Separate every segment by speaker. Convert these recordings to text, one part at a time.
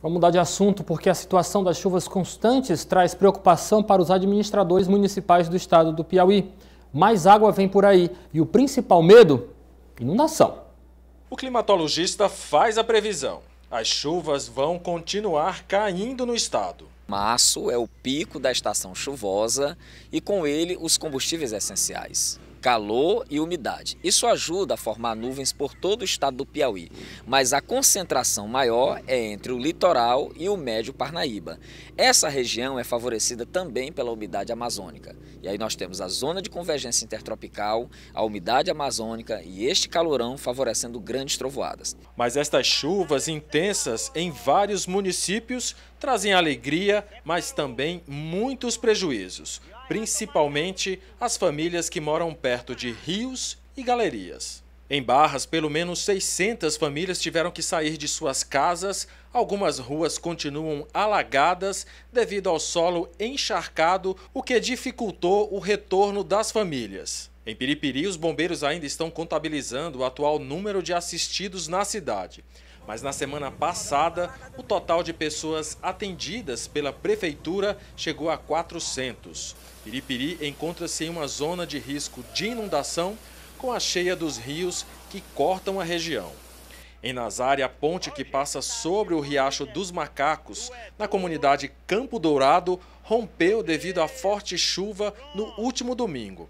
Speaker 1: Vamos mudar de assunto porque a situação das chuvas constantes traz preocupação para os administradores municipais do estado do Piauí. Mais água vem por aí e o principal medo? Inundação. O climatologista faz a previsão. As chuvas
Speaker 2: vão continuar caindo no estado. Março é o pico da estação chuvosa e com ele os combustíveis essenciais calor e umidade. Isso ajuda a formar nuvens por todo o estado do Piauí, mas a concentração maior é entre o litoral e o médio Parnaíba. Essa região é favorecida também pela umidade amazônica. E aí nós temos a zona de convergência intertropical, a umidade amazônica e este calorão favorecendo grandes trovoadas. Mas estas chuvas intensas em
Speaker 1: vários municípios trazem alegria, mas também muitos prejuízos principalmente as famílias que moram perto de rios e galerias. Em Barras, pelo menos 600 famílias tiveram que sair de suas casas. Algumas ruas continuam alagadas devido ao solo encharcado, o que dificultou o retorno das famílias. Em Piripiri, os bombeiros ainda estão contabilizando o atual número de assistidos na cidade. Mas na semana passada, o total de pessoas atendidas pela prefeitura chegou a 400. Piripiri encontra-se em uma zona de risco de inundação com a cheia dos rios que cortam a região. Em Nazaré, a ponte que passa sobre o Riacho dos Macacos, na comunidade Campo Dourado, rompeu devido à forte chuva no último domingo.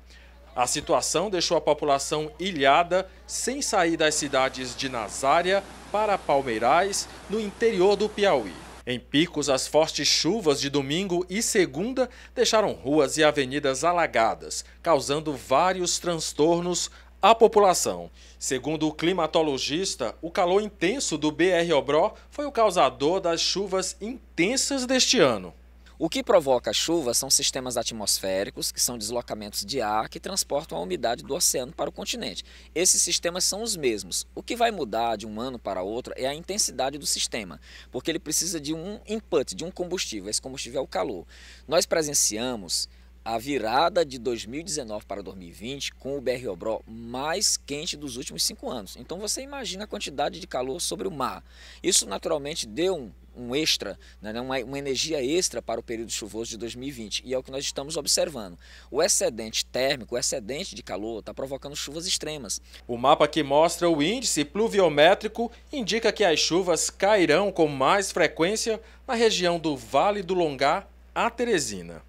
Speaker 1: A situação deixou a população ilhada, sem sair das cidades de Nazária para Palmeirais, no interior do Piauí. Em picos, as fortes chuvas de domingo e segunda deixaram ruas e avenidas alagadas, causando vários transtornos à população. Segundo o climatologista, o calor intenso do BR-Obró foi o causador
Speaker 2: das chuvas intensas deste ano. O que provoca chuva são sistemas atmosféricos, que são deslocamentos de ar que transportam a umidade do oceano para o continente. Esses sistemas são os mesmos. O que vai mudar de um ano para outro é a intensidade do sistema, porque ele precisa de um input, de um combustível. Esse combustível é o calor. Nós presenciamos a virada de 2019 para 2020 com o BR-Obró mais quente dos últimos cinco anos. Então você imagina a quantidade de calor sobre o mar. Isso naturalmente deu um um extra, né, né, uma, uma energia extra para o período chuvoso de 2020. E é o que nós estamos observando. O excedente térmico, o excedente de calor, está provocando chuvas extremas.
Speaker 1: O mapa que mostra o índice pluviométrico indica que as chuvas cairão com mais frequência na região do Vale do Longar a Teresina.